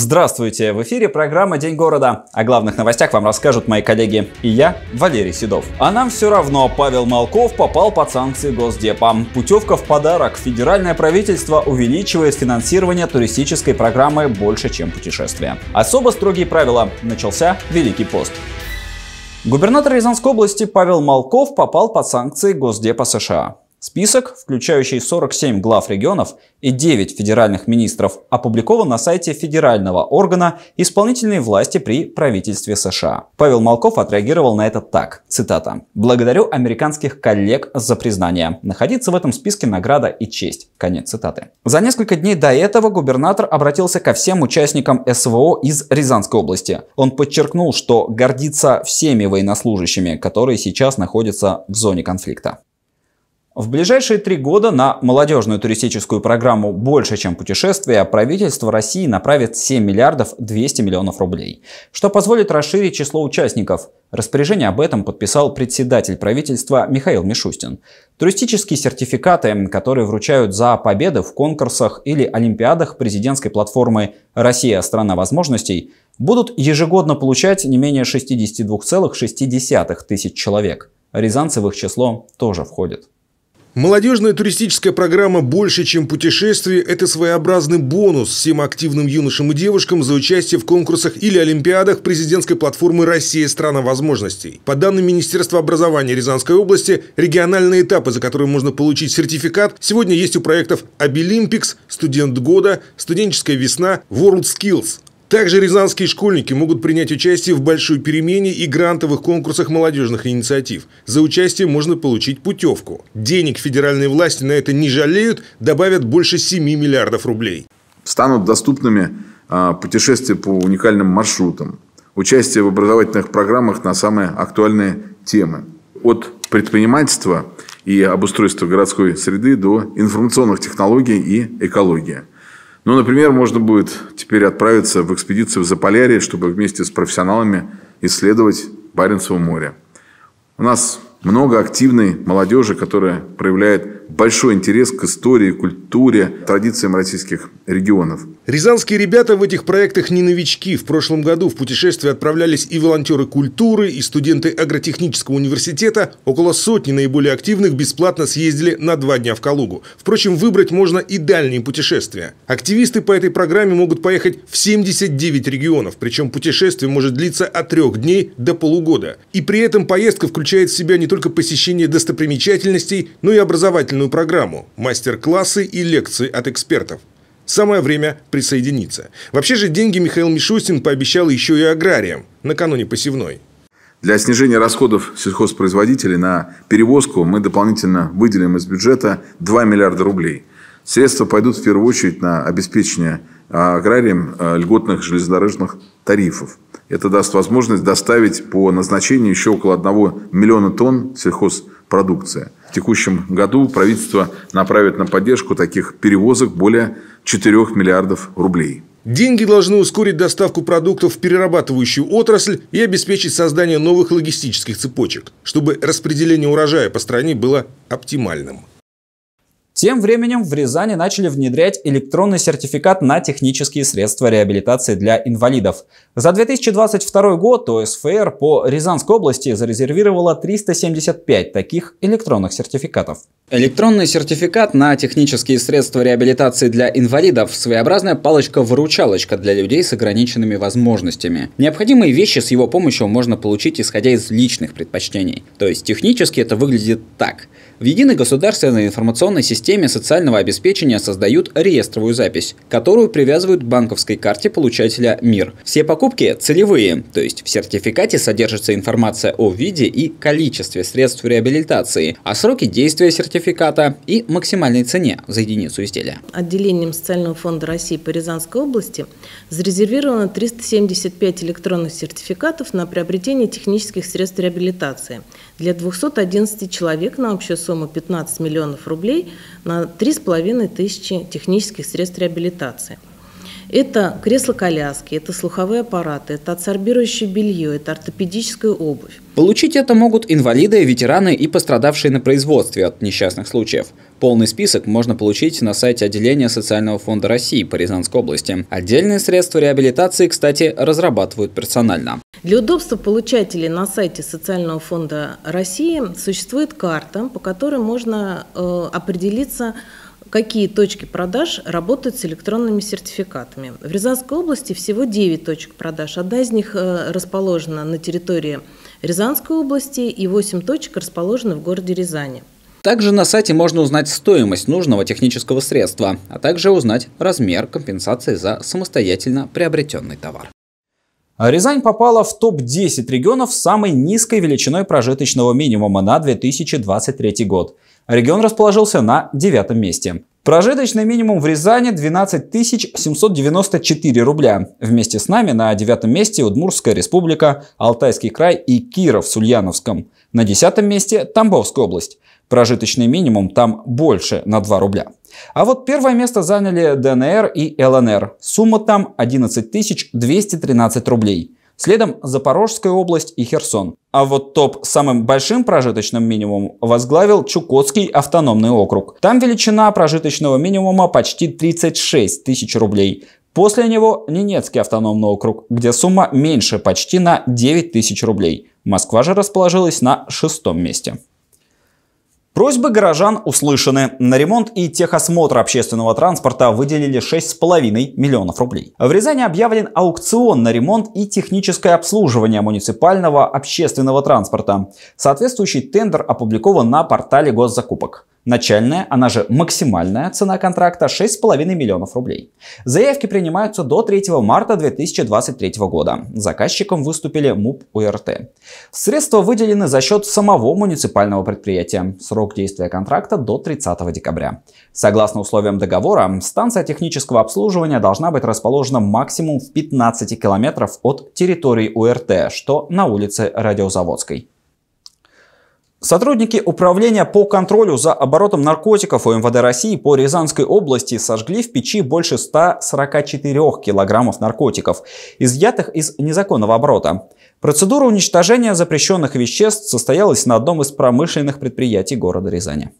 Здравствуйте! В эфире программа «День города». О главных новостях вам расскажут мои коллеги и я, Валерий Седов. А нам все равно, Павел Малков попал под санкции Госдепа. Путевка в подарок. Федеральное правительство увеличивает финансирование туристической программы больше, чем путешествия. Особо строгие правила. Начался Великий пост. Губернатор Рязанской области Павел Малков попал под санкции Госдепа США. Список, включающий 47 глав регионов и 9 федеральных министров, опубликован на сайте федерального органа исполнительной власти при правительстве США. Павел Малков отреагировал на это так, цитата. «Благодарю американских коллег за признание. Находиться в этом списке награда и честь». Конец цитаты. За несколько дней до этого губернатор обратился ко всем участникам СВО из Рязанской области. Он подчеркнул, что гордится всеми военнослужащими, которые сейчас находятся в зоне конфликта. В ближайшие три года на молодежную туристическую программу «Больше, чем путешествия» правительство России направит 7 миллиардов 200 миллионов рублей, что позволит расширить число участников. Распоряжение об этом подписал председатель правительства Михаил Мишустин. Туристические сертификаты, которые вручают за победы в конкурсах или олимпиадах президентской платформы «Россия – страна возможностей», будут ежегодно получать не менее 62,6 тысяч человек. Рязанцев их число тоже входит. Молодежная туристическая программа «Больше, чем путешествие» – это своеобразный бонус всем активным юношам и девушкам за участие в конкурсах или олимпиадах президентской платформы «Россия – страна возможностей». По данным Министерства образования Рязанской области, региональные этапы, за которые можно получить сертификат, сегодня есть у проектов «Обилимпикс», «Студент года», «Студенческая весна», «World Skills». Также рязанские школьники могут принять участие в большой перемене и грантовых конкурсах молодежных инициатив. За участие можно получить путевку. Денег федеральные власти на это не жалеют, добавят больше 7 миллиардов рублей. Станут доступными а, путешествия по уникальным маршрутам, участие в образовательных программах на самые актуальные темы. От предпринимательства и обустройства городской среды до информационных технологий и экологии – ну, например, можно будет теперь отправиться в экспедицию в Заполярье, чтобы вместе с профессионалами исследовать Баренцево море. У нас много активной молодежи, которая проявляет большой интерес к истории, культуре, традициям российских регионов. Рязанские ребята в этих проектах не новички. В прошлом году в путешествие отправлялись и волонтеры культуры, и студенты агротехнического университета. Около сотни наиболее активных бесплатно съездили на два дня в Калугу. Впрочем, выбрать можно и дальние путешествия. Активисты по этой программе могут поехать в 79 регионов, причем путешествие может длиться от трех дней до полугода. И при этом поездка включает в себя не только посещение достопримечательностей, но и образовательных образовательную программу, мастер-классы и лекции от экспертов. Самое время присоединиться. Вообще же деньги Михаил Мишустин пообещал еще и аграриям накануне посевной. Для снижения расходов сельхозпроизводителей на перевозку мы дополнительно выделим из бюджета 2 миллиарда рублей. Средства пойдут в первую очередь на обеспечение а, аграрием а, льготных железнодорожных тарифов. Это даст возможность доставить по назначению еще около 1 миллиона тонн сельхозпроизводителей продукция. В текущем году правительство направит на поддержку таких перевозок более 4 миллиардов рублей. Деньги должны ускорить доставку продуктов в перерабатывающую отрасль и обеспечить создание новых логистических цепочек, чтобы распределение урожая по стране было оптимальным. Тем временем в Рязани начали внедрять электронный сертификат на технические средства реабилитации для инвалидов. За 2022 год ОСФР по Рязанской области зарезервировала 375 таких электронных сертификатов. Электронный сертификат на технические средства реабилитации для инвалидов – своеобразная палочка-выручалочка для людей с ограниченными возможностями. Необходимые вещи с его помощью можно получить, исходя из личных предпочтений. То есть технически это выглядит так – в единой государственной информационной системе социального обеспечения создают реестровую запись, которую привязывают к банковской карте получателя МИР. Все покупки целевые, то есть в сертификате содержится информация о виде и количестве средств реабилитации, о а сроке действия сертификата и максимальной цене за единицу изделия. Отделением Социального фонда России по Рязанской области зарезервировано 375 электронных сертификатов на приобретение технических средств реабилитации – для 211 человек на общую сумму 15 миллионов рублей на 3,5 тысячи технических средств реабилитации. Это кресло-коляски, это слуховые аппараты, это адсорбирующее белье, это ортопедическая обувь. Получить это могут инвалиды, ветераны и пострадавшие на производстве от несчастных случаев. Полный список можно получить на сайте отделения Социального фонда России по Рязанской области. Отдельные средства реабилитации, кстати, разрабатывают персонально. Для удобства получателей на сайте Социального фонда России существует карта, по которой можно э, определиться, какие точки продаж работают с электронными сертификатами. В Рязанской области всего 9 точек продаж. Одна из них э, расположена на территории Рязанской области и 8 точек расположены в городе Рязани. Также на сайте можно узнать стоимость нужного технического средства, а также узнать размер компенсации за самостоятельно приобретенный товар. А Рязань попала в топ-10 регионов с самой низкой величиной прожиточного минимума на 2023 год. Регион расположился на девятом месте. Прожиточный минимум в Рязани 12 794 рубля. Вместе с нами на девятом месте Удмуртская республика, Алтайский край и Киров с Ульяновском. На десятом месте Тамбовская область. Прожиточный минимум там больше на 2 рубля. А вот первое место заняли ДНР и ЛНР. Сумма там 11 213 рублей. Следом Запорожская область и Херсон. А вот топ с самым большим прожиточным минимумом возглавил Чукотский автономный округ. Там величина прожиточного минимума почти 36 тысяч рублей. После него Ненецкий автономный округ, где сумма меньше почти на 9 тысяч рублей. Москва же расположилась на шестом месте. Просьбы горожан услышаны. На ремонт и техосмотр общественного транспорта выделили 6,5 миллионов рублей. В Рязани объявлен аукцион на ремонт и техническое обслуживание муниципального общественного транспорта. Соответствующий тендер опубликован на портале госзакупок. Начальная, она же максимальная цена контракта 6,5 миллионов рублей. Заявки принимаются до 3 марта 2023 года. Заказчиком выступили МУП УРТ. Средства выделены за счет самого муниципального предприятия. Срок действия контракта до 30 декабря. Согласно условиям договора, станция технического обслуживания должна быть расположена максимум в 15 километров от территории УРТ, что на улице Радиозаводской. Сотрудники Управления по контролю за оборотом наркотиков УМВД России по Рязанской области сожгли в печи больше 144 килограммов наркотиков, изъятых из незаконного оборота. Процедура уничтожения запрещенных веществ состоялась на одном из промышленных предприятий города Рязани.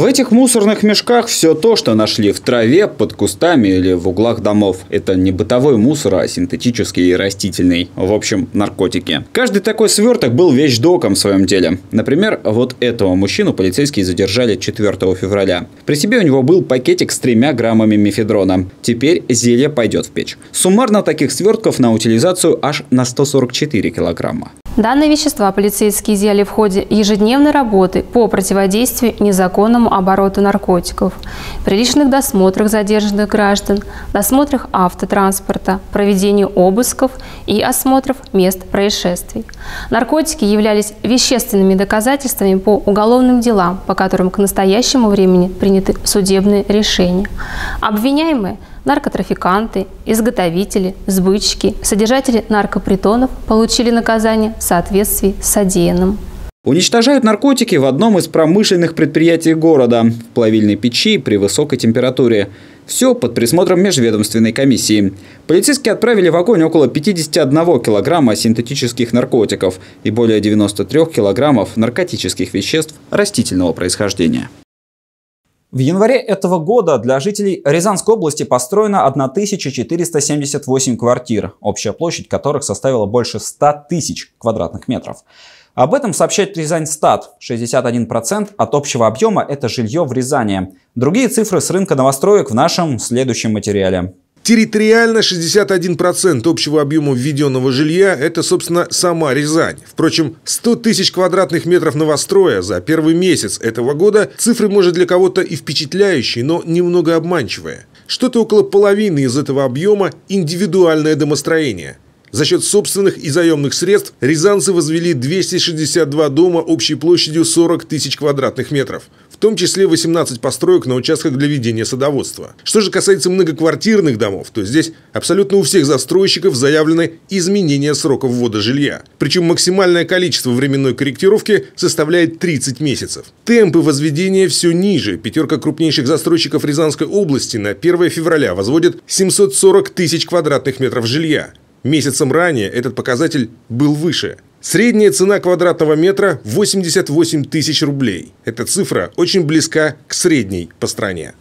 В этих мусорных мешках все то, что нашли в траве, под кустами или в углах домов. Это не бытовой мусор, а синтетический и растительный. В общем, наркотики. Каждый такой сверток был вещдоком в своем деле. Например, вот этого мужчину полицейские задержали 4 февраля. При себе у него был пакетик с тремя граммами мефедрона. Теперь зелье пойдет в печь. Суммарно таких свертков на утилизацию аж на 144 килограмма. Данные вещества полицейские изъяли в ходе ежедневной работы по противодействию незаконному обороту наркотиков, при личных досмотрах задержанных граждан, досмотрах автотранспорта, проведении обысков и осмотров мест происшествий. Наркотики являлись вещественными доказательствами по уголовным делам, по которым к настоящему времени приняты судебные решения. Обвиняемые – Наркотрафиканты, изготовители, сбытчики, содержатели наркопритонов получили наказание в соответствии с содеянным. Уничтожают наркотики в одном из промышленных предприятий города – в плавильной печи при высокой температуре. Все под присмотром межведомственной комиссии. Полицейские отправили в огонь около 51 килограмма синтетических наркотиков и более 93 килограммов наркотических веществ растительного происхождения. В январе этого года для жителей Рязанской области построено 1478 квартир, общая площадь которых составила больше 100 тысяч квадратных метров. Об этом сообщает Рязаньстат. 61% от общего объема – это жилье в Рязани. Другие цифры с рынка новостроек в нашем следующем материале. Территориально 61% общего объема введенного жилья – это, собственно, сама Рязань. Впрочем, 100 тысяч квадратных метров новостроя за первый месяц этого года – цифры, может, для кого-то и впечатляющие, но немного обманчивые. Что-то около половины из этого объема – индивидуальное домостроение – за счет собственных и заемных средств рязанцы возвели 262 дома общей площадью 40 тысяч квадратных метров, в том числе 18 построек на участках для ведения садоводства. Что же касается многоквартирных домов, то здесь абсолютно у всех застройщиков заявлены изменения срока ввода жилья. Причем максимальное количество временной корректировки составляет 30 месяцев. Темпы возведения все ниже. Пятерка крупнейших застройщиков Рязанской области на 1 февраля возводит 740 тысяч квадратных метров жилья. Месяцем ранее этот показатель был выше. Средняя цена квадратного метра – 88 тысяч рублей. Эта цифра очень близка к средней по стране.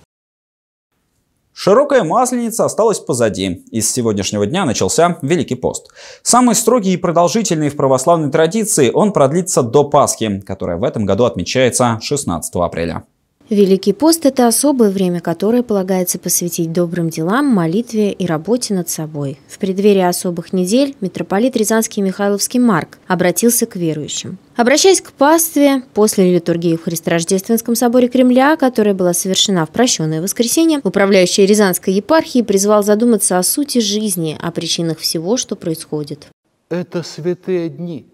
Широкая масленица осталась позади, и с сегодняшнего дня начался Великий пост. Самый строгий и продолжительный в православной традиции он продлится до Пасхи, которая в этом году отмечается 16 апреля. Великий пост – это особое время, которое полагается посвятить добрым делам, молитве и работе над собой. В преддверии особых недель митрополит Рязанский Михайловский Марк обратился к верующим. Обращаясь к пастве, после литургии в Христорождественском соборе Кремля, которая была совершена в прощенное воскресенье, управляющий Рязанской епархии призвал задуматься о сути жизни, о причинах всего, что происходит. Это святые дни.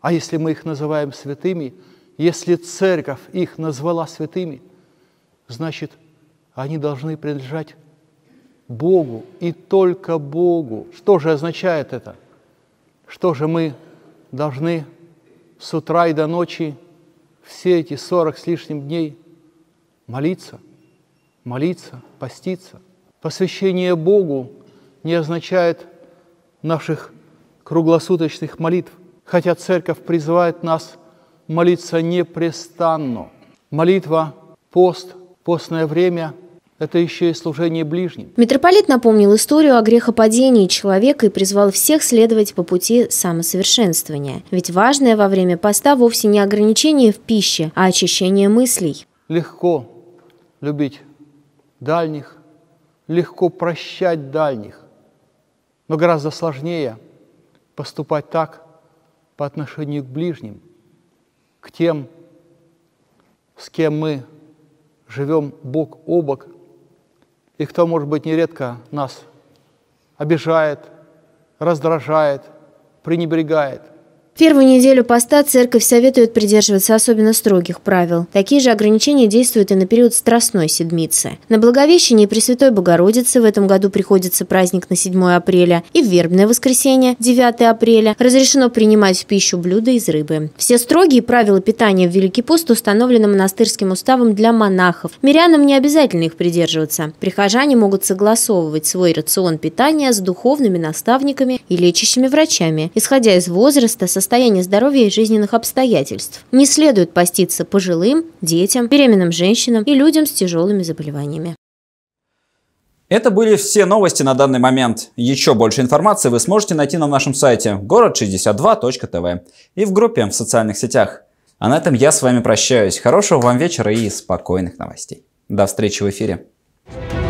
А если мы их называем святыми – если церковь их назвала святыми, значит, они должны принадлежать Богу и только Богу. Что же означает это? Что же мы должны с утра и до ночи все эти сорок с лишним дней молиться, молиться, поститься? Посвящение Богу не означает наших круглосуточных молитв, хотя Церковь призывает нас – молиться непрестанно. Молитва, пост, постное время – это еще и служение ближним. Митрополит напомнил историю о грехопадении человека и призвал всех следовать по пути самосовершенствования. Ведь важное во время поста вовсе не ограничение в пище, а очищение мыслей. Легко любить дальних, легко прощать дальних, но гораздо сложнее поступать так по отношению к ближним – к тем, с кем мы живем бок о бок, и кто, может быть, нередко нас обижает, раздражает, пренебрегает – Первую неделю поста церковь советует придерживаться особенно строгих правил. Такие же ограничения действуют и на период Страстной Седмицы. На Благовещение и Пресвятой Богородице в этом году приходится праздник на 7 апреля и в вербное воскресенье 9 апреля разрешено принимать в пищу блюда из рыбы. Все строгие правила питания в Великий пост установлены монастырским уставом для монахов. Мирянам не обязательно их придерживаться. Прихожане могут согласовывать свой рацион питания с духовными наставниками и лечащими врачами, исходя из возраста, состояния состояния здоровья и жизненных обстоятельств. Не следует поститься пожилым, детям, беременным женщинам и людям с тяжелыми заболеваниями. Это были все новости на данный момент. Еще больше информации вы сможете найти на нашем сайте город62.тв и в группе в социальных сетях. А на этом я с вами прощаюсь. Хорошего вам вечера и спокойных новостей. До встречи в эфире. thank you